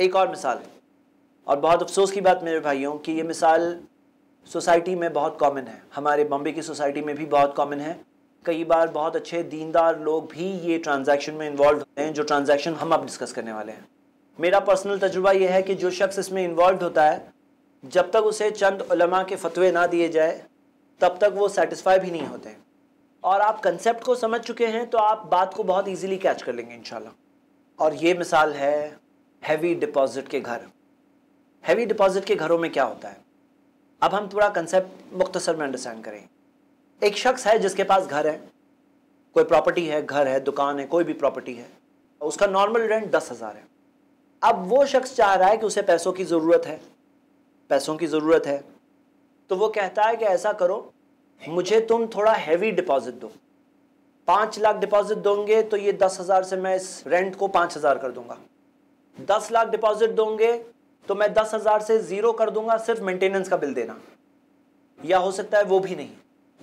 एक और मिसाल और बहुत अफसोस की बात मेरे भाइयों कि ये मिसाल सोसाइटी में बहुत कॉमन है हमारे बॉम्बे की सोसाइटी में भी बहुत कॉमन है कई बार बहुत अच्छे दीनदार लोग भी ये ट्रांजैक्शन में इन्वॉल्व होते हैं जो ट्रांजैक्शन हम अब डिस्कस करने वाले हैं मेरा पर्सनल तजुर्बा यह है कि जो शख्स इसमें इन्वॉल्व होता है जब तक उसे चंद उलमा के फतवे ना दिए जाए तब तक वो सेटिस्फाई भी नहीं होते और आप कंसेप्ट को समझ चुके हैं तो आप बात को बहुत ईज़िली कैच कर लेंगे इन और ये मिसाल है हैवी डिपॉजिट के घर हैवी डिपॉजिट के घरों में क्या होता है अब हम थोड़ा कंसेप्ट मुख्तसर में अंडरस्टैंड करें एक शख्स है जिसके पास घर है कोई प्रॉपर्टी है घर है दुकान है कोई भी प्रॉपर्टी है उसका नॉर्मल रेंट दस हज़ार है अब वो शख्स चाह रहा है कि उसे पैसों की ज़रूरत है पैसों की ज़रूरत है तो वो कहता है कि ऐसा करो मुझे तुम थोड़ा हैवी डिपॉजिट दो पाँच लाख डिपॉजिट दोगे तो ये दस हज़ार से मैं इस रेंट को पाँच हज़ार कर दूंगा दस लाख डिपॉजिट दोगे तो मैं दस हजार से जीरो कर दूंगा सिर्फ मेंटेनेंस का बिल देना या हो सकता है वो भी नहीं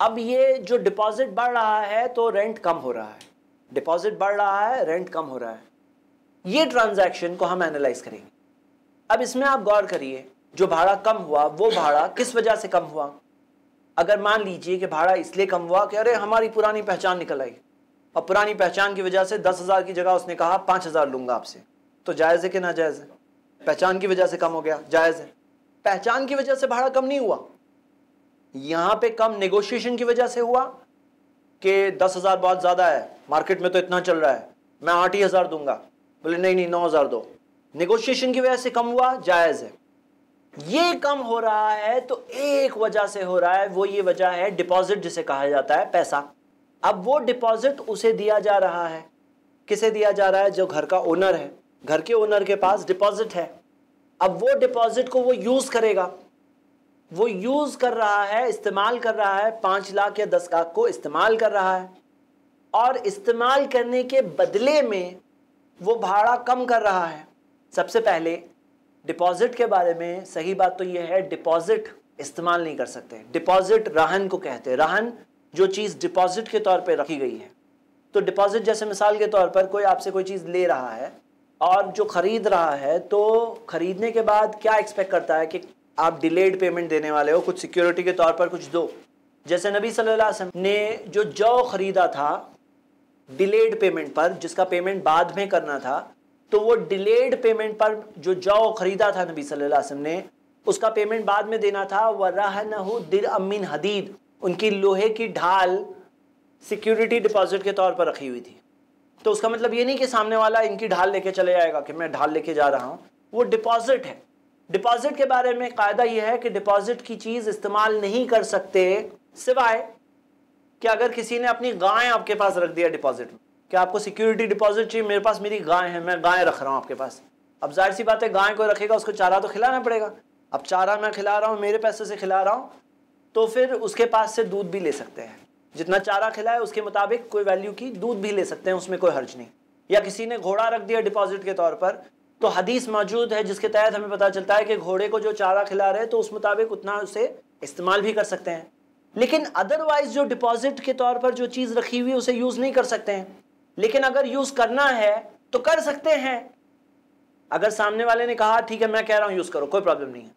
अब ये जो डिपॉजिट बढ़ रहा है तो रेंट कम हो रहा है डिपॉजिट बढ़ रहा है रेंट कम हो रहा है ये ट्रांजैक्शन को हम एनालाइज करेंगे अब इसमें आप गौर करिए जो भाड़ा कम हुआ वो भाड़ा किस वजह से कम हुआ अगर मान लीजिए कि भाड़ा इसलिए कम हुआ कि अरे हमारी पुरानी पहचान निकल आई और पुरानी पहचान की वजह से दस हज़ार की जगह उसने कहा पाँच हज़ार लूंगा आपसे तो जायज़ है कि ना जायज़ है पहचान की वजह से कम हो गया जायज़ है पहचान की वजह से भाड़ा कम नहीं हुआ यहाँ पे कम नेगोशिएशन की वजह से हुआ कि दस हज़ार बहुत ज़्यादा है मार्केट में तो इतना चल रहा है मैं आठ ही हज़ार दूंगा बोले नहीं नहीं नौ हज़ार दो नेगोशिएशन की वजह से कम हुआ जायज़ है ये कम हो रहा है तो एक वजह से हो रहा है वो ये वजह है डिपॉजिट जिसे कहा जाता है पैसा अब वो डिपॉजिट उसे दिया जा रहा है किसे दिया जा रहा है जो घर का ओनर है घर के ओनर के पास डिपॉजिट है अब वो डिपॉजिट को वो यूज करेगा वो यूज कर रहा है इस्तेमाल कर रहा है पांच लाख या दस लाख को इस्तेमाल कर रहा है और इस्तेमाल करने के बदले में वो भाड़ा कम कर रहा है सबसे पहले डिपॉजिट के बारे में सही बात तो यह है डिपॉजिट इस्तेमाल नहीं कर सकते डिपॉजिट रहन को कहते हैं रहन जो चीज़ डिपॉजिट के तौर पर रखी गई है तो डिपॉजिट जैसे मिसाल के तौर पर कोई आपसे कोई चीज़ ले रहा है और जो ख़रीद रहा है तो ख़रीदने के बाद क्या एक्सपेक्ट करता है कि आप डिलेड पेमेंट देने वाले हो कुछ सिक्योरिटी के तौर पर कुछ दो जैसे नबी सल्लल्लाहु अलैहि वसल्लम ने जो जौ ख़रीदा था डिलेड पेमेंट पर जिसका पेमेंट बाद में करना था तो वो डिलेड पेमेंट पर जो जौ ख़रीदा था नबी सल्लल्लाहु अलैहि वसल्लम ने उसका पेमेंट बाद में देना था वराह दिर अमीन हदीद उनकी लोहे की ढाल सिक्योरिटी डिपॉजिट के तौर पर रखी हुई थी तो उसका मतलब ये नहीं कि सामने वाला इनकी ढाल लेके चले जाएगा कि मैं ढाल लेके जा रहा हूँ वो डिपॉजिट है डिपॉजिट के बारे में कायदा यह है कि डिपॉजिट की चीज़ इस्तेमाल नहीं कर सकते सिवाय कि अगर किसी ने अपनी गाय आपके पास रख दिया डिपॉजिट में कि आपको सिक्योरिटी डिपॉजिट चाहिए मेरे पास मेरी गाय है मैं गाय रख रहा हूँ आपके पास अब जाहिर सी बात है गाय को रखेगा उसको चारा तो खिलाना पड़ेगा अब चारा मैं खिला रहा हूँ मेरे पैसे से खिला रहा हूँ तो फिर उसके पास से दूध भी ले सकते हैं जितना चारा खिलाए उसके मुताबिक कोई वैल्यू की दूध भी ले सकते हैं उसमें कोई हर्ज नहीं या किसी ने घोड़ा रख दिया डिपॉजिट के तौर पर तो हदीस मौजूद है जिसके तहत हमें पता चलता है कि घोड़े को जो चारा खिला रहे हैं तो उस मुताबिक उतना उसे इस्तेमाल भी कर सकते हैं लेकिन अदरवाइज जो डिपॉजिट के तौर पर जो चीज़ रखी हुई उसे यूज़ नहीं कर सकते हैं लेकिन अगर यूज़ करना है तो कर सकते हैं अगर सामने वाले ने कहा ठीक है मैं कह रहा हूँ यूज़ करो कोई प्रॉब्लम नहीं है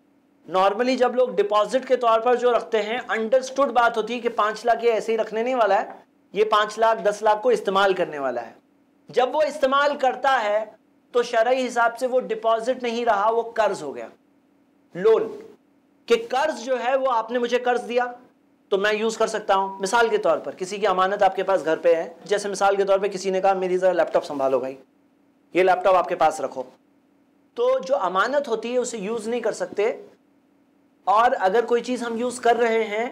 नॉर्मली जब लोग डिपॉजिट के तौर पर जो रखते हैं अंडरस्टूड बात होती है कि पांच लाख ये ऐसे ही रखने नहीं वाला है ये पांच लाख दस लाख को इस्तेमाल करने वाला है जब वो इस्तेमाल करता है तो शरय हिसाब से वो डिपॉजिट नहीं रहा वो कर्ज हो गया लोन कि कर्ज जो है वो आपने मुझे कर्ज दिया तो मैं यूज़ कर सकता हूँ मिसाल के तौर पर किसी की अमानत आपके पास घर पे है जैसे मिसाल के तौर पे किसी ने कहा मेरी ज़रा लैपटॉप संभालो भाई ये लैपटॉप आपके पास रखो तो जो अमानत होती है उसे यूज़ नहीं कर सकते और अगर कोई चीज़ हम यूज़ कर रहे हैं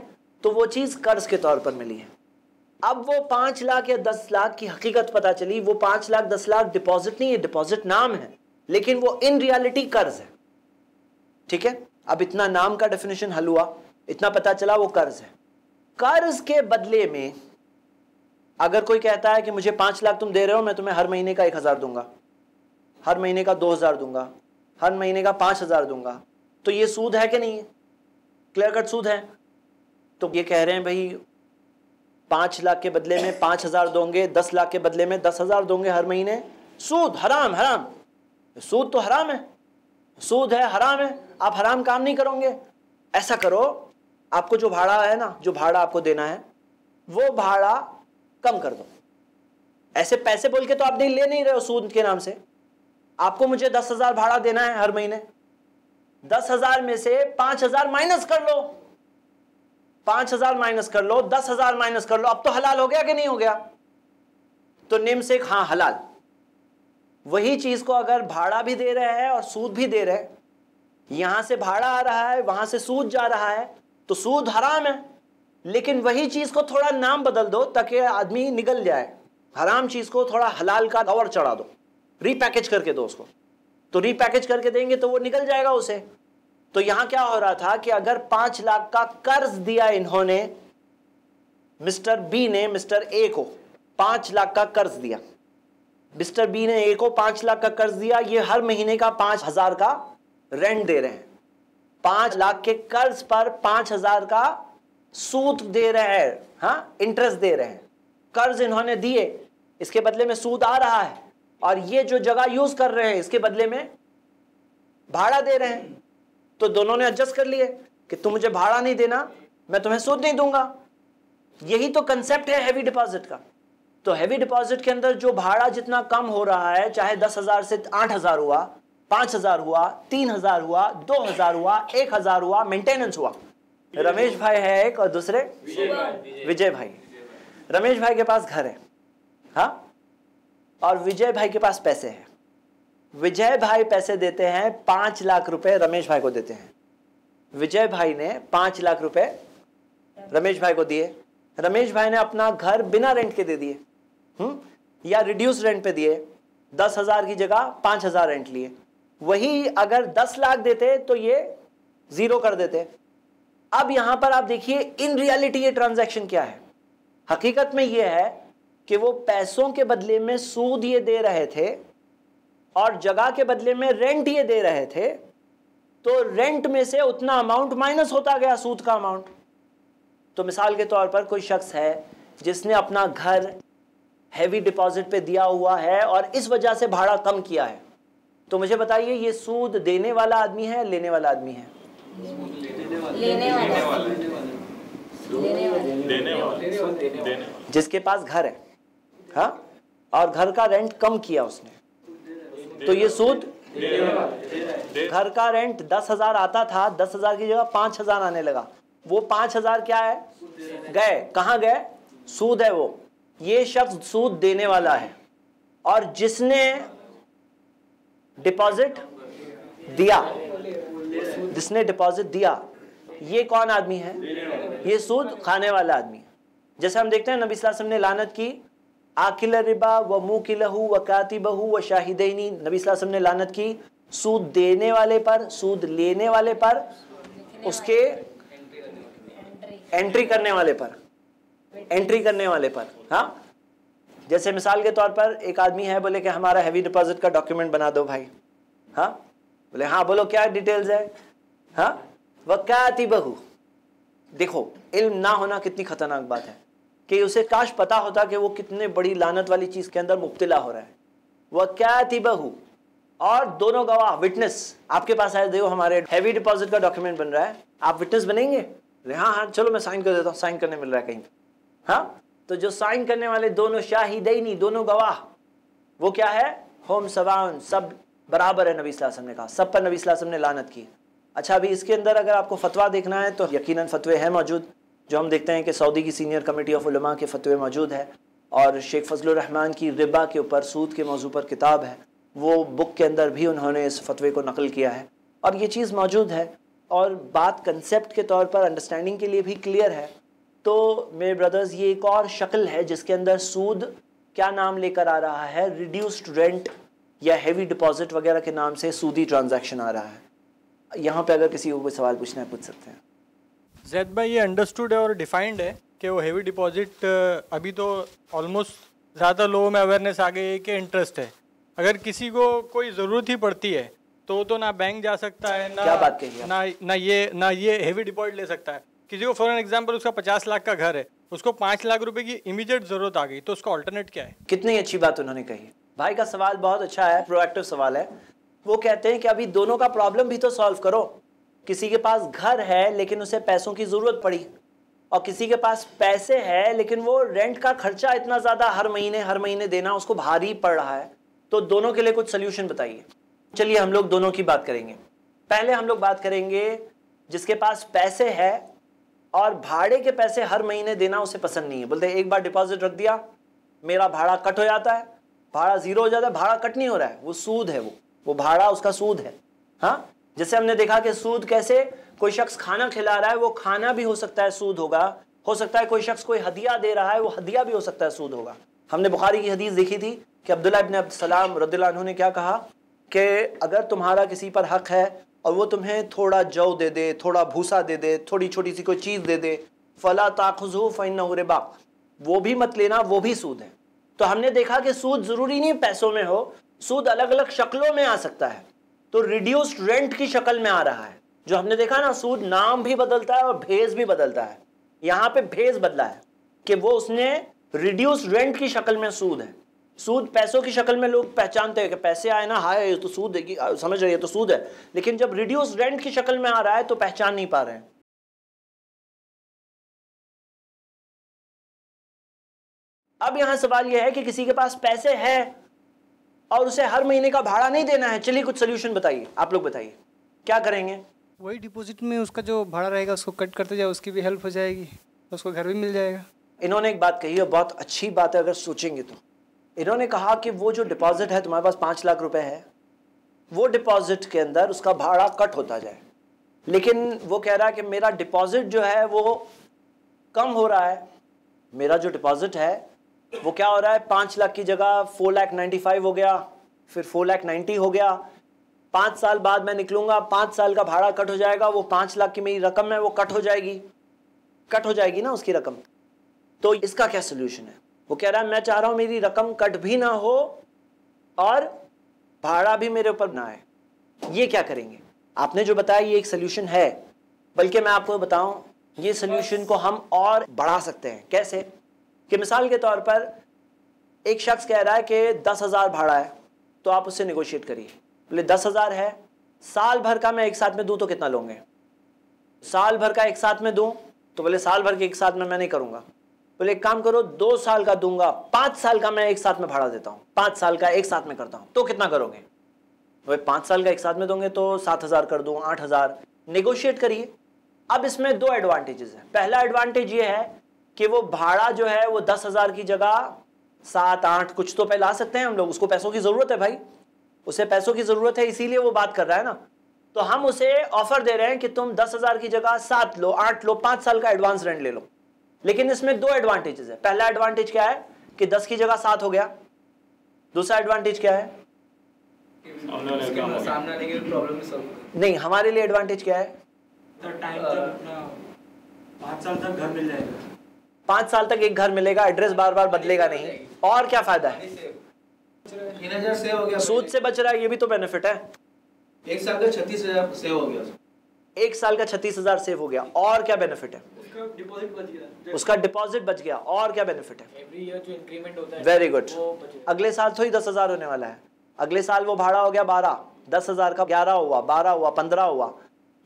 तो वो चीज़ कर्ज के तौर पर मिली है अब वो पाँच लाख या दस लाख की हकीकत पता चली वो पाँच लाख दस लाख डिपॉजिट नहीं है डिपॉजिट नाम है लेकिन वो इन रियलिटी कर्ज है ठीक है अब इतना नाम का डेफिनेशन हल हुआ इतना पता चला वो कर्ज है कर्ज के बदले में अगर कोई कहता है कि मुझे पांच लाख तुम दे रहे हो मैं तुम्हें हर महीने का एक हज़ार दूंगा हर महीने का दो हज़ार दूंगा हर महीने का पाँच हज़ार दूंगा तो ये सूद है कि नहीं है क्लियर कट सूद है तो ये कह रहे हैं भाई पांच लाख के बदले में पाँच हज़ार दोगे दस लाख के बदले में दस हज़ार दोगे हर महीने सूद हराम हराम सूद तो हराम है सूद है हराम है आप हराम काम नहीं करोगे ऐसा करो आपको जो भाड़ा है ना जो भाड़ा आपको देना है वो भाड़ा कम कर दो ऐसे पैसे बोल के तो आप नहीं ले नहीं रहे हो सूद के नाम से आपको मुझे दस हज़ार भाड़ा देना है हर महीने दस हजार में से पांच हजार माइनस कर लो पांच हजार माइनस कर लो दस हजार माइनस कर लो अब तो हलाल हो गया कि नहीं हो गया तो निम से हां हलाल वही चीज को अगर भाड़ा भी दे रहे हैं और सूद भी दे रहे हैं यहां से भाड़ा आ रहा है वहां से सूद जा रहा है तो सूद हराम है लेकिन वही चीज को थोड़ा नाम बदल दो ताकि आदमी निकल जाए हराम चीज को थोड़ा हलाल का दौर चढ़ा दो रीपैकेज करके दो उसको तो रीपैकेज करके देंगे तो वो निकल जाएगा उसे तो यहां क्या हो रहा था कि अगर पांच लाख का कर्ज दिया इन्होंने मिस्टर बी ने मिस्टर ए को पांच लाख का कर्ज दिया मिस्टर बी ने ए को पांच लाख का कर्ज दिया ये हर महीने का पांच हजार का रेंट दे रहे हैं पांच लाख के कर्ज पर पांच हजार का सूद दे रहे हैं हाँ इंटरेस्ट दे रहे हैं कर्ज इन्होंने दिए इसके बदले में सूद आ रहा है और ये जो जगह यूज कर रहे हैं इसके बदले में भाड़ा दे रहे हैं तो दोनों ने एडजस्ट कर लिए कि तुम मुझे भाड़ा नहीं देना मैं तुम्हें सूद नहीं दूंगा यही तो कंसेप्ट है हैवी डिपॉजिट का तो हैवी डिपॉजिट के अंदर जो भाड़ा जितना कम हो रहा है चाहे दस हजार से आठ हजार हुआ पांच हजार हुआ तीन हजार हुआ दो हजार हुआ एक हजार हुआ मेंटेनेंस हुआ रमेश भाई है एक और दूसरे विजय भाई, भाई।, भाई। रमेश भाई के पास घर है हा और विजय भाई के पास पैसे हैं विजय भाई पैसे देते हैं पांच लाख रुपए रमेश भाई को देते हैं विजय भाई ने पांच लाख रुपए रमेश भाई को दिए रमेश भाई ने अपना घर बिना रेंट के दे दिए हम्म या रिड्यूस रेंट पे दिए दस हज़ार की जगह पांच हज़ार रेंट लिए वही अगर दस लाख देते तो ये ज़ीरो कर देते अब यहां पर आप देखिए इन रियलिटी ये ट्रांजैक्शन क्या है हकीकत में ये है कि वो पैसों के बदले में सूद ये दे रहे थे और जगह के बदले में रेंट ये दे रहे थे तो रेंट में से उतना अमाउंट माइनस होता गया सूद का अमाउंट तो मिसाल के तौर पर कोई शख्स है जिसने अपना घर हैवी डिपॉजिट पे दिया हुआ है और इस वजह से भाड़ा कम किया है तो मुझे बताइए ये सूद देने वाला आदमी है लेने वाला आदमी है जिसके पास घर है हाँ और घर का रेंट कम किया उसने तो ये सूद घर का रेंट दस हजार आता था दस हजार की जगह पांच हजार आने लगा वो पांच हजार क्या है गए कहा गए सूद है वो ये शख्स सूद देने वाला है और जिसने डिपॉजिट दिया जिसने डिपॉजिट दिया ये कौन आदमी है ये सूद खाने वाला आदमी है जैसे हम देखते हैं नबी वसल्लम ने लानत की आकिल रिबा व मुँह की लहू व काति बहू व शाहिदनी नबी वसम ने लानत की सूद देने वाले पर सूद लेने वाले पर उसके एंट्री करने वाले पर एंट्री करने वाले पर हाँ जैसे मिसाल के तौर पर एक आदमी है बोले कि हमारा हैवी डिपॉजिट का डॉक्यूमेंट बना दो भाई हाँ बोले हाँ बोलो क्या डिटेल्स है हाँ वकाती बहू देखो इल्म ना होना कितनी खतरनाक बात है कि उसे काश पता होता कि वो कितने बड़ी लानत वाली चीज़ के अंदर मुब्तला हो रहा है वह क्या थी बहू और दोनों गवाह विटनेस आपके पास आए देखो हमारे हैवी डिपॉजिट का डॉक्यूमेंट बन रहा है आप विटनेस बनेंगे हाँ हाँ चलो मैं साइन कर देता हूँ साइन करने मिल रहा है कहीं हाँ तो जो साइन करने वाले दोनों शाहिदई दोनों गवाह वो क्या है होम सवान सब बराबर है नबी वसल्लम ने कहा सब पर नबी वसल्लम ने लानत की अच्छा अभी इसके अंदर अगर आपको फतवा देखना है तो यकीनन फतवे हैं मौजूद जो हम देखते हैं कि सऊदी की सीनियर कमेटी ऑफ उलमा के फतवे मौजूद है और शेख रहमान की रिबा के ऊपर सूद के मौजू पर किताब है वो बुक के अंदर भी उन्होंने इस फतवे को नकल किया है और ये चीज़ मौजूद है और बात कंसेप्ट के तौर पर अंडरस्टैंडिंग के लिए भी क्लियर है तो मेरे ब्रदर्स ये एक और शक्ल है जिसके अंदर सूद क्या नाम लेकर आ रहा है रिड्यूस्ड रेंट या हैवी डिपॉजिट वगैरह के नाम से सूदी ट्रांजैक्शन आ रहा है यहाँ पे अगर किसी को कोई सवाल पूछना है पूछ सकते हैं जैद भाई ये अंडरस्टूड है और डिफाइंड है कि वो हैवी डिपॉजिट अभी तो ऑलमोस्ट ज़्यादा लोगों में अवेयरनेस आ गई है कि इंटरेस्ट है अगर किसी को कोई ज़रूरत ही पड़ती है तो तो ना बैंक जा सकता है ना क्या बात कही ना ना ये ना ये हैवी डिपॉजिट ले सकता है किसी को फॉर एग्जाम्पल उसका पचास लाख का घर है उसको पाँच लाख रुपए की इमीडिएट जरूरत आ गई तो उसका ऑल्टरनेट क्या है कितनी अच्छी बात उन्होंने कही भाई का सवाल बहुत अच्छा है प्रोएक्टिव सवाल है वो कहते हैं कि अभी दोनों का प्रॉब्लम भी तो सॉल्व करो किसी के पास घर है लेकिन उसे पैसों की ज़रूरत पड़ी और किसी के पास पैसे है लेकिन वो रेंट का खर्चा इतना ज़्यादा हर महीने हर महीने देना उसको भारी पड़ रहा है तो दोनों के लिए कुछ सोल्यूशन बताइए चलिए हम लोग दोनों की बात करेंगे पहले हम लोग बात करेंगे जिसके पास पैसे है और भाड़े के पैसे हर महीने देना उसे पसंद नहीं है बोलते एक बार डिपॉजिट रख दिया मेरा भाड़ा कट हो जाता है भाड़ा जीरो हो जाता है भाड़ा कट नहीं हो रहा है वो सूद है वो वो भाड़ा उसका सूद है हाँ जैसे हमने देखा कि सूद कैसे कोई शख्स खाना खिला रहा है वो खाना भी हो सकता है सूद होगा हो सकता है कोई शख्स कोई हदिया दे रहा है वो हदिया भी हो सकता है सूद होगा हमने बुखारी की हदीस देखी थी कि अब्दुल्ला इबन अब्दुलसलाम रद्ला ने क्या कहा कि अगर तुम्हारा किसी पर हक है और वो तुम्हें थोड़ा जव दे दे थोड़ा भूसा दे दे थोड़ी छोटी सी कोई चीज़ दे दे फ़ला ताखजू फ़ैन रिबा वो भी मत लेना वो भी सूद है तो हमने देखा कि सूद ज़रूरी नहीं पैसों में हो सूद अलग अलग शक्लों में आ सकता है तो रिड्यूस्ड रेंट की शक्ल में आ रहा है जो हमने देखा ना सूद नाम भी बदलता है और भेज भी बदलता है यहां पे भेज बदला है कि वो उसने रिड्यूस रेंट की शक्ल में सूद है सूद पैसों की शक्ल में लोग पहचानते हैं कि पैसे आए ना हाय ये तो सूद है हाँ, समझ रहे ये तो सूद है लेकिन जब रिड्यूस रेंट की शक्ल में आ रहा है तो पहचान नहीं पा रहे हैं अब यहां सवाल यह है कि किसी के पास पैसे हैं और उसे हर महीने का भाड़ा नहीं देना है चलिए कुछ सोल्यूशन बताइए आप लोग बताइए क्या करेंगे वही डिपॉजिट में उसका जो भाड़ा रहेगा उसको कट करते जाए उसकी भी हेल्प हो जाएगी उसको घर भी मिल जाएगा इन्होंने एक बात कही है बहुत अच्छी बात है अगर सोचेंगे तो इन्होंने कहा कि वो जो डिपॉजिट है तुम्हारे पास पाँच लाख रुपए है वो डिपॉजिट के अंदर उसका भाड़ा कट होता जाए लेकिन वो कह रहा है कि मेरा डिपॉजिट जो है वो कम हो रहा है मेरा जो डिपॉजिट है वो क्या हो रहा है पांच लाख की जगह फोर लाख नाइन्टी फाइव हो गया फिर फोर लाख नाइन्टी हो गया पांच साल बाद मैं निकलूंगा पांच साल का भाड़ा कट हो जाएगा वो पांच लाख की मेरी रकम है वो कट हो जाएगी कट हो जाएगी ना उसकी रकम तो इसका क्या सोल्यूशन है वो कह रहा है मैं चाह रहा हूं मेरी रकम कट भी ना हो और भाड़ा भी मेरे ऊपर ना आए ये क्या करेंगे आपने जो बताया ये एक सोल्यूशन है बल्कि मैं आपको बताऊं ये सोल्यूशन को हम और बढ़ा सकते हैं कैसे कि मिसाल के तौर पर एक शख्स कह रहा है कि दस हज़ार भाड़ा है तो आप उससे निगोशिएट करिए बोले दस हज़ार है साल भर का मैं एक साथ में दूं तो कितना लोगे साल भर का एक साथ में दूं तो बोले साल भर के एक साथ में मैं नहीं करूँगा बोले एक काम करो दो साल का दूंगा पाँच साल का मैं एक साथ में भाड़ा देता हूँ पाँच साल का एक साथ में करता हूँ तो कितना करोगे भाई पाँच साल का एक साथ में दोगे तो सात हज़ार कर दूँ आठ हज़ार निगोशिएट करिए अब इसमें दो एडवांटेजेस हैं पहला एडवांटेज ये है कि वो भाड़ा जो है वो दस हजार की जगह सात आठ कुछ तो पे ला सकते हैं हम लोग उसको पैसों की जरूरत है भाई उसे पैसों की जरूरत है इसीलिए वो बात कर रहा है ना तो हम उसे ऑफर दे रहे हैं कि तुम दस हजार की जगह सात लो आठ लो पांच साल का एडवांस रेंट ले लो लेकिन इसमें दो एडवांटेजेस है पहला एडवांटेज क्या है कि दस की जगह सात हो गया दूसरा एडवांटेज क्या है नहीं हमारे लिए एडवांटेज क्या है साल तक घर मिल जाएगा पांच साल तक एक घर मिलेगा एड्रेस बार बार बदलेगा नहीं और क्या फायदा है सूद से बच रहा है ये भी तो बेनिफिट है एक साल का छत्तीस हजार सेव हो गया एक साल का छत्तीस हजार सेव हो गया और क्या बेनिफिट है उसका डिपॉजिट बच गया और क्या बेनिफिट है वेरी गुड अगले साल तो ही दस हजार होने वाला है अगले साल वो भाड़ा हो गया बारह दस हजार का ग्यारह हुआ बारह हुआ पंद्रह हुआ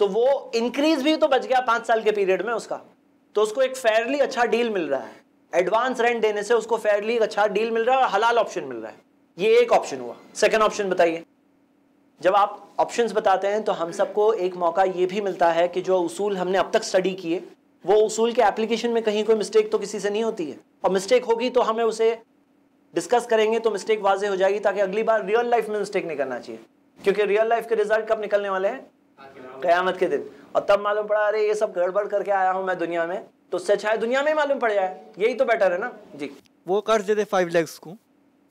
तो वो इंक्रीज भी तो बच गया पांच साल के पीरियड में उसका तो उसको एक फेयरली अच्छा डील मिल रहा है एडवांस रेंट देने से उसको फेयरली अच्छा डील मिल रहा है और हलाल ऑप्शन मिल रहा है ये एक ऑप्शन हुआ सेकेंड ऑप्शन बताइए जब आप ऑप्शंस बताते हैं तो हम सबको एक मौका ये भी मिलता है कि जो उसूल हमने अब तक स्टडी किए वो उसूल के एप्लीकेशन में कहीं कोई मिस्टेक तो किसी से नहीं होती है और मिस्टेक होगी तो हमें उसे डिस्कस करेंगे तो मिस्टेक वाजे हो जाएगी ताकि अगली बार रियल लाइफ में मिस्टेक नहीं करना चाहिए क्योंकि रियल लाइफ के रिजल्ट कब निकलने वाले हैं क़यामत के दिन और तब मालूम पड़ा अरे ये सब गड़बड़ करके आया हूँ मैं दुनिया में तो उससे अच्छा है दुनिया में मालूम पड़ जाए यही तो बेटर है ना जी वो कर्ज देते फाइव लैक्स को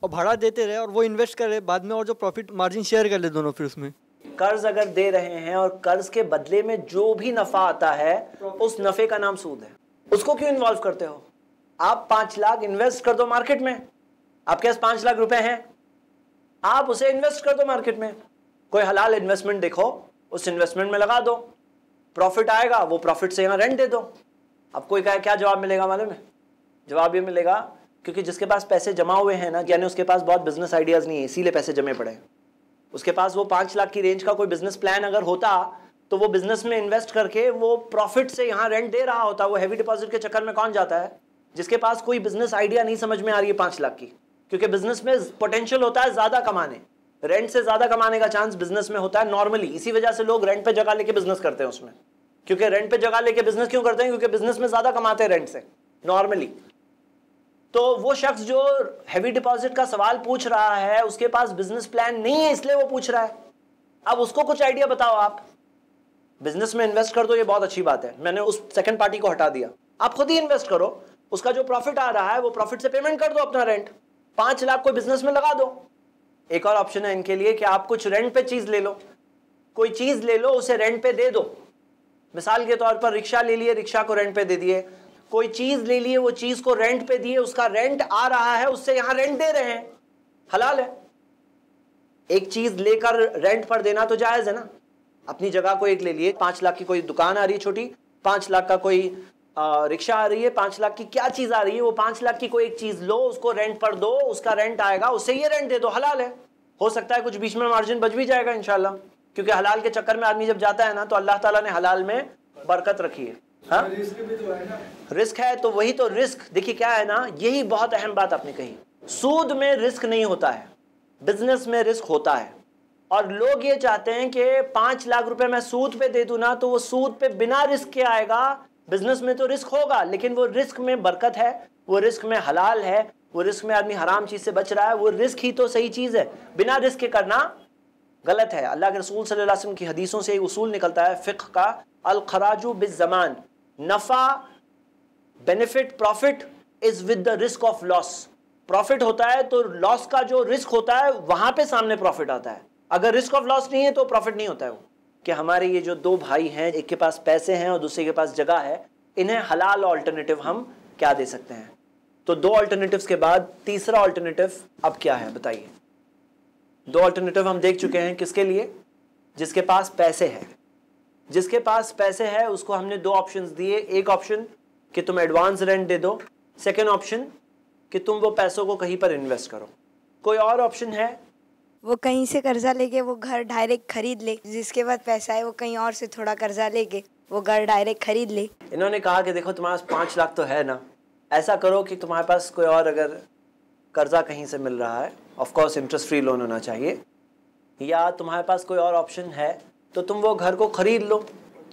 और भाड़ा देते रहे और वो इन्वेस्ट करे बाद में और जो प्रॉफिट मार्जिन शेयर कर ले दोनों फिर उसमें कर्ज अगर दे रहे हैं और कर्ज के बदले में जो भी नफा आता है उस नफे का नाम सूद है उसको क्यों इन्वॉल्व करते हो आप पांच लाख इन्वेस्ट कर दो मार्केट में आपके पास पांच लाख रुपए हैं आप उसे इन्वेस्ट कर दो मार्केट में कोई हलाल इन्वेस्टमेंट देखो उस इन्वेस्टमेंट में लगा दो प्रॉफिट आएगा वो प्रॉफिट से यहाँ रेंट दे दो अब कोई कहे क्या जवाब मिलेगा मालूम है जवाब ये मिलेगा क्योंकि जिसके पास पैसे जमा हुए हैं ना यानी उसके पास बहुत बिजनेस आइडियाज़ नहीं है इसीलिए पैसे जमे पड़े हैं उसके पास वो पाँच लाख की रेंज का कोई बिजनेस प्लान अगर होता तो वो बिजनेस में इन्वेस्ट करके वो प्रॉफिट से यहाँ रेंट दे रहा होता वो हैवी डिपॉजिट के चक्कर में कौन जाता है जिसके पास कोई बिजनेस आइडिया नहीं समझ में आ रही है पाँच लाख की क्योंकि बिजनेस में पोटेंशियल होता है ज़्यादा कमाने रेंट से ज्यादा कमाने का चांस बिजनेस में होता है नॉर्मली इसी वजह से लोग रेंट पे जगह लेके बिजनेस करते हैं उसमें क्योंकि रेंट पे जगह लेके बिजनेस क्यों करते हैं क्योंकि बिजनेस में ज्यादा कमाते हैं रेंट से नॉर्मली तो वो शख्स जो हैवी डिपॉजिट का सवाल पूछ रहा है उसके पास बिजनेस प्लान नहीं है इसलिए वो पूछ रहा है अब उसको कुछ आइडिया बताओ आप बिजनेस में इन्वेस्ट कर दो ये बहुत अच्छी बात है मैंने उस सेकंड पार्टी को हटा दिया आप खुद ही इन्वेस्ट करो उसका जो प्रॉफिट आ रहा है वो प्रॉफिट से पेमेंट कर दो अपना रेंट पांच लाख को बिजनेस में लगा दो एक और ऑप्शन है इनके लिए कि आप कुछ रेंट पे चीज़ ले लो कोई चीज़ ले लो उसे रेंट पे दे दो मिसाल के तौर पर रिक्शा ले लिए रिक्शा को रेंट पे दे दिए कोई चीज़ ले लिए वो चीज़ को रेंट पे दिए उसका रेंट आ रहा है उससे यहां रेंट दे रहे हैं हलाल है एक चीज़ लेकर रेंट पर देना तो जायज़ है ना अपनी जगह को एक ले लिए पांच लाख की कोई दुकान आ रही है छोटी पांच लाख का कोई रिक्शा आ रही है पांच लाख की क्या चीज आ रही है वो पांच लाख की कोई एक चीज लो उसको रेंट पर दो उसका रेंट आएगा उससे ये रेंट दे दो हलाल है हो सकता है कुछ बीच में मार्जिन बच भी जाएगा इनशाला क्योंकि हलाल के चक्कर में आदमी जब जाता है ना तो अल्लाह ताला ने हलाल में बरकत रखी है हाँ रिस्क तो, तो है तो वही तो रिस्क देखिए क्या है ना यही बहुत अहम बात आपने कही सूद में रिस्क नहीं होता है बिजनेस में रिस्क होता है और लोग ये चाहते हैं कि पांच लाख रुपए मैं सूद पे दे दू ना तो वो सूद पे बिना रिस्क के आएगा बिजनेस में तो रिस्क होगा लेकिन वो रिस्क में बरकत है वो रिस्क में हलाल है वो रिस्क में आदमी हराम चीज़ से बच रहा है वो रिस्क ही तो सही चीज़ है बिना रिस्क के करना गलत है अल्लाह के रसूल सल्लल्लाहु अलैहि वसल्लम की हदीसों से एक उसूल निकलता है फ़िक का अलखराजु बिजमान नफ़ा benefit profit is with the risk of loss profit होता है तो लॉस का जो रिस्क होता है वहां पे सामने प्रॉफिट आता है अगर रिस्क ऑफ लॉस नहीं है तो प्रॉफिट नहीं होता है वो कि हमारे ये जो दो भाई हैं एक के पास पैसे हैं और दूसरे के पास जगह है इन्हें हलाल ऑल्टरनेटिव हम क्या दे सकते हैं तो दो ऑल्टरनेटिव के बाद तीसरा ऑल्टरनेटिव अब क्या है बताइए दो ऑल्टरनेटिव हम देख चुके हैं किसके लिए जिसके पास पैसे हैं जिसके पास पैसे है उसको हमने दो ऑप्शंस दिए एक ऑप्शन कि तुम एडवांस रेंट दे दो सेकेंड ऑप्शन कि तुम वो पैसों को कहीं पर इन्वेस्ट करो कोई और ऑप्शन है वो कहीं से कर्जा लेके वो घर डायरेक्ट खरीद ले जिसके बाद पैसा है वो कहीं और से थोड़ा कर्जा लेके वो घर डायरेक्ट खरीद ले इन्होंने कहा कि देखो तुम्हारे पास पाँच लाख तो है ना ऐसा करो कि तुम्हारे पास कोई और अगर कर्जा कहीं से मिल रहा है ऑफकोर्स इंटरेस्ट फ्री लोन होना चाहिए या तुम्हारे पास कोई और ऑप्शन है तो तुम वो घर को खरीद लो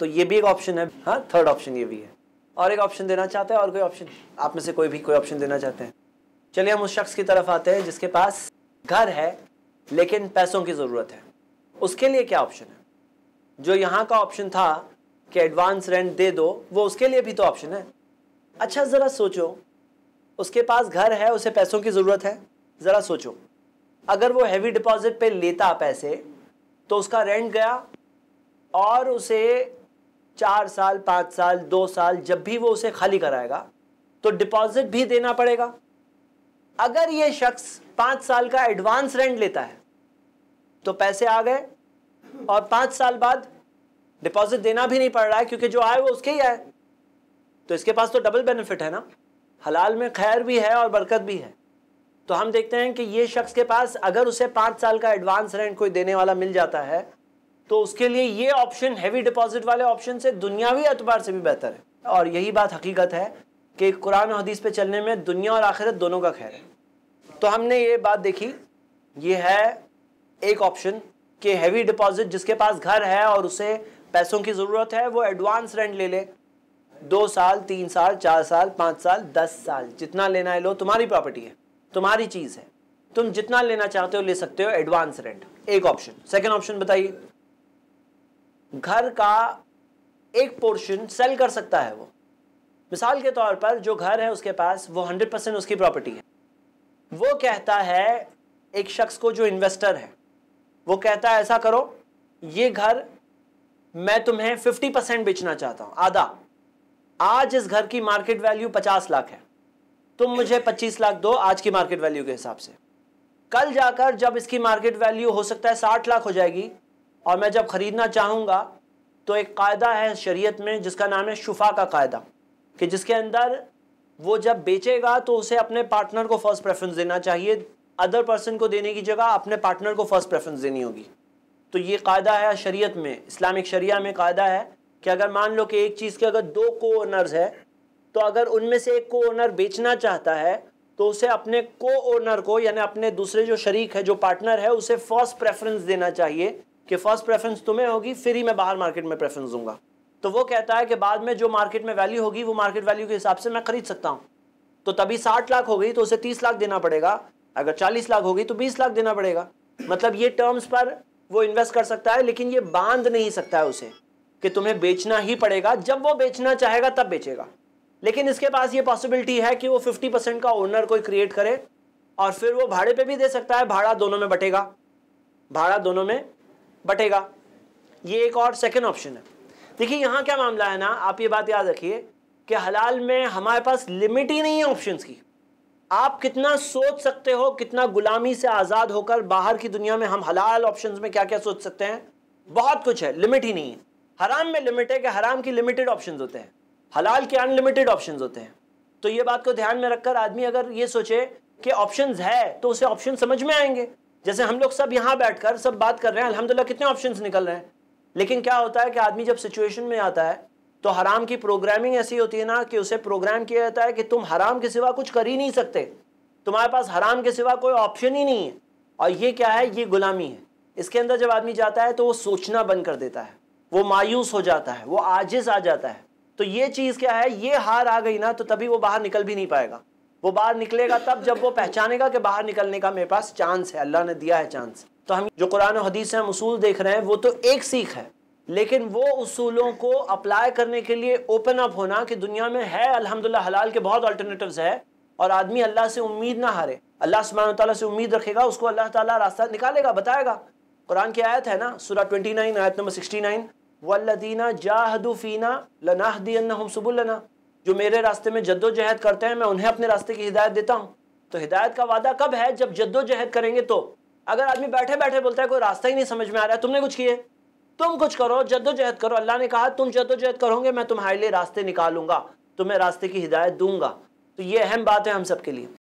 तो ये भी एक ऑप्शन है हाँ थर्ड ऑप्शन ये भी है और एक ऑप्शन देना चाहते हैं और कोई ऑप्शन आप में से कोई भी कोई ऑप्शन देना चाहते हैं चलिए हम उस शख्स की तरफ आते हैं जिसके पास घर है लेकिन पैसों की ज़रूरत है उसके लिए क्या ऑप्शन है जो यहाँ का ऑप्शन था कि एडवांस रेंट दे दो वो उसके लिए भी तो ऑप्शन है अच्छा ज़रा सोचो उसके पास घर है उसे पैसों की ज़रूरत है ज़रा सोचो अगर वो हैवी डिपॉजिट पे लेता पैसे तो उसका रेंट गया और उसे चार साल पाँच साल दो साल जब भी वो उसे खाली कराएगा तो डिपॉजिट भी देना पड़ेगा अगर ये शख्स पाँच साल का एडवांस रेंट लेता है तो पैसे आ गए और पांच साल बाद डिपॉजिट देना भी नहीं पड़ रहा है क्योंकि जो आए वो उसके ही आए तो इसके पास तो डबल बेनिफिट है ना हलाल में खैर भी है और बरकत भी है तो हम देखते हैं कि ये शख्स के पास अगर उसे पाँच साल का एडवांस रेंट कोई देने वाला मिल जाता है तो उसके लिए ये ऑप्शन हैवी डिपॉजिट वाले ऑप्शन से दुनियावी एतबार से भी बेहतर है और यही बात हकीकत है कि कुरान हदीस पे चलने में दुनिया और आखिरत दोनों का खैर है तो हमने ये बात देखी ये है एक ऑप्शन कि हैवी डिपॉजिट जिसके पास घर है और उसे पैसों की ज़रूरत है वो एडवांस रेंट ले ले दो साल तीन साल चार साल पाँच साल दस साल जितना लेना है लो तुम्हारी प्रॉपर्टी है तुम्हारी चीज़ है तुम जितना लेना चाहते हो ले सकते हो एडवांस रेंट एक ऑप्शन सेकेंड ऑप्शन बताइए घर का एक पोर्शन सेल कर सकता है वो मिसाल के तौर पर जो घर है उसके पास वो हंड्रेड परसेंट उसकी प्रॉपर्टी है वो कहता है एक शख्स को जो इन्वेस्टर है वो कहता है ऐसा करो ये घर मैं तुम्हें फिफ्टी परसेंट बेचना चाहता हूं आधा आज इस घर की मार्केट वैल्यू पचास लाख है तुम मुझे पच्चीस लाख दो आज की मार्केट वैल्यू के हिसाब से कल जाकर जब इसकी मार्केट वैल्यू हो सकता है साठ लाख हो जाएगी और मैं जब खरीदना चाहूँगा तो एक कायदा है शरीयत में जिसका नाम है शुफा का कायदा कि जिसके अंदर वो जब बेचेगा तो उसे अपने पार्टनर को फर्स्ट प्रेफरेंस देना चाहिए अदर पर्सन को देने की जगह अपने पार्टनर को फर्स्ट प्रेफरेंस देनी होगी तो ये कायदा है शरीयत में इस्लामिक शरिया में कायदा है कि अगर मान लो कि एक चीज़ के अगर दो को ओनर्स है तो अगर उनमें से एक को ओनर बेचना चाहता है तो उसे अपने को ओनर को यानी अपने दूसरे जो शरीक है जो पार्टनर है उसे फर्स्ट प्रेफरेंस देना चाहिए कि फर्स्ट प्रेफरेंस तुम्हें होगी फिर ही मैं बाहर मार्केट में प्रेफरेंस दूंगा तो वो कहता है कि बाद में जो मार्केट में वैल्यू होगी वो मार्केट वैल्यू के हिसाब से मैं खरीद सकता हूँ तो तभी साठ लाख हो गई तो उसे तीस लाख देना पड़ेगा अगर 40 लाख होगी तो 20 लाख देना पड़ेगा मतलब ये टर्म्स पर वो इन्वेस्ट कर सकता है लेकिन ये बांध नहीं सकता है उसे कि तुम्हें बेचना ही पड़ेगा जब वो बेचना चाहेगा तब बेचेगा लेकिन इसके पास ये पॉसिबिलिटी है कि वो 50 परसेंट का ओनर कोई क्रिएट करे और फिर वो भाड़े पे भी दे सकता है भाड़ा दोनों में बटेगा भाड़ा दोनों में बटेगा ये एक और सेकेंड ऑप्शन है देखिए यहाँ क्या मामला है ना आप ये बात याद रखिए कि हलाल में हमारे पास लिमिट ही नहीं है ऑप्शन की आप कितना सोच सकते हो कितना गुलामी से आज़ाद होकर बाहर की दुनिया में हम हलाल ऑप्शंस में क्या क्या सोच सकते हैं बहुत कुछ है लिमिट ही नहीं है हराम में लिमिट है कि हराम की लिमिटेड ऑप्शन होते हैं हलाल के अनलिमिटेड ऑप्शन होते हैं तो ये बात को ध्यान में रखकर आदमी अगर ये सोचे कि ऑप्शन है तो उसे ऑप्शन समझ में आएंगे जैसे हम लोग सब यहाँ बैठ सब बात कर रहे हैं अलहमदिल्ला कितने ऑप्शन निकल रहे हैं लेकिन क्या होता है कि आदमी जब सिचुएशन में आता है तो हराम की प्रोग्रामिंग ऐसी होती है ना कि उसे प्रोग्राम किया जाता है कि तुम हराम के सिवा कुछ कर ही नहीं सकते तुम्हारे पास हराम के सिवा कोई ऑप्शन ही नहीं है और ये क्या है ये गुलामी है इसके अंदर जब आदमी जाता है तो वो सोचना बंद कर देता है वो मायूस हो जाता है वो आजिज आ जाता है तो ये चीज़ क्या है ये हार आ गई ना तो तभी वो बाहर निकल भी नहीं पाएगा वो बाहर निकलेगा तब जब वो पहचानेगा कि बाहर निकलने का मेरे पास चांस है अल्लाह ने दिया है चांस तो हम जो कुरान हदीस है हम उसूल देख रहे हैं वो तो एक सीख है लेकिन वो उसूलों को अप्लाई करने के लिए ओपन अप होना कि दुनिया में है अल्हम्दुलिल्लाह हलाल के बहुत अल्टरनेटिव्स है और आदमी अल्लाह से उम्मीद ना हारे अल्लाह सुबहान ताला से उम्मीद रखेगा उसको अल्लाह ताला रास्ता निकालेगा बताएगा कुरान की आयत है ना सूरा 29 आयत नंबर 69 वल्लदीना जाहदुफीना लनाहदीन सुबुलना जो मेरे रास्ते में जद्दोजहद करते हैं मैं उन्हें अपने रास्ते की हिदायत देता हूँ तो हिदायत का वादा कब है जब जद्दोजहद करेंगे तो अगर आदमी बैठे बैठे बोलता है कोई रास्ता ही नहीं समझ में आ रहा है तुमने कुछ किए तुम कुछ करो जद्दोजहद करो अल्लाह ने कहा तुम जद्दोजहद करोगे मैं तुम्हारे लिए रास्ते निकालूंगा तुम्हें रास्ते की हिदायत दूंगा तो ये अहम बात है हम सब के लिए